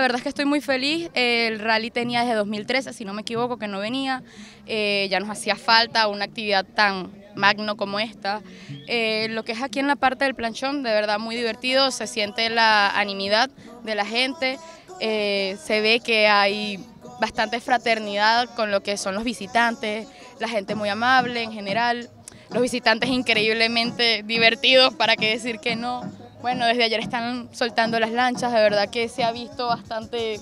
La verdad es que estoy muy feliz. El rally tenía desde 2013, si no me equivoco, que no venía. Eh, ya nos hacía falta una actividad tan magno como esta. Eh, lo que es aquí en la parte del planchón, de verdad muy divertido. Se siente la animidad de la gente. Eh, se ve que hay bastante fraternidad con lo que son los visitantes, la gente muy amable en general, los visitantes increíblemente divertidos, para qué decir que no. Bueno, desde ayer están soltando las lanchas, de verdad que se ha visto bastante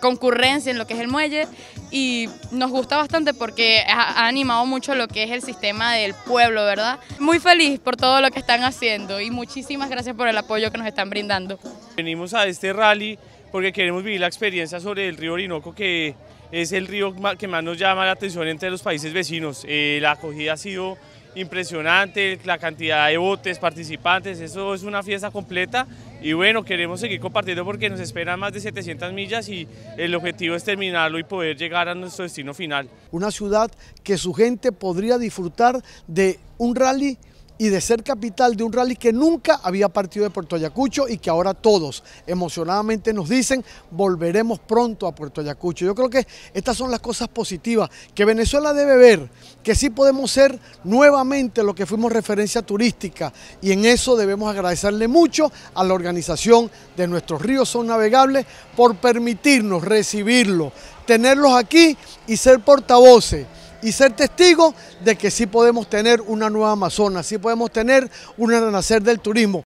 concurrencia en lo que es el muelle y nos gusta bastante porque ha, animado mucho lo que es el sistema del pueblo, ¿verdad? Muy feliz por todo lo que están haciendo y muchísimas gracias por el apoyo que nos están brindando. Venimos a este rally porque queremos vivir la experiencia sobre el río Orinoco que es el río que más nos llama la atención entre los países vecinos. Eh, la acogida ha sido impresionante, la cantidad de botes, participantes, eso es una fiesta completa y bueno, queremos seguir compartiendo porque nos esperan más de 700 millas y el objetivo es terminarlo y poder llegar a nuestro destino final. Una ciudad que su gente podría disfrutar de un rally y de ser capital de un rally que nunca había partido de Puerto Ayacucho y que ahora todos emocionadamente nos dicen volveremos pronto a Puerto Ayacucho. Yo creo que estas son las cosas positivas que Venezuela debe ver, que sí podemos ser nuevamente lo que fuimos referencia turística y en eso debemos agradecerle mucho a la organización de Nuestros Ríos Son Navegables por permitirnos recibirlo, tenerlos aquí y ser portavoces y ser testigo de que sí podemos tener una nueva Amazonas, sí podemos tener un renacer del turismo.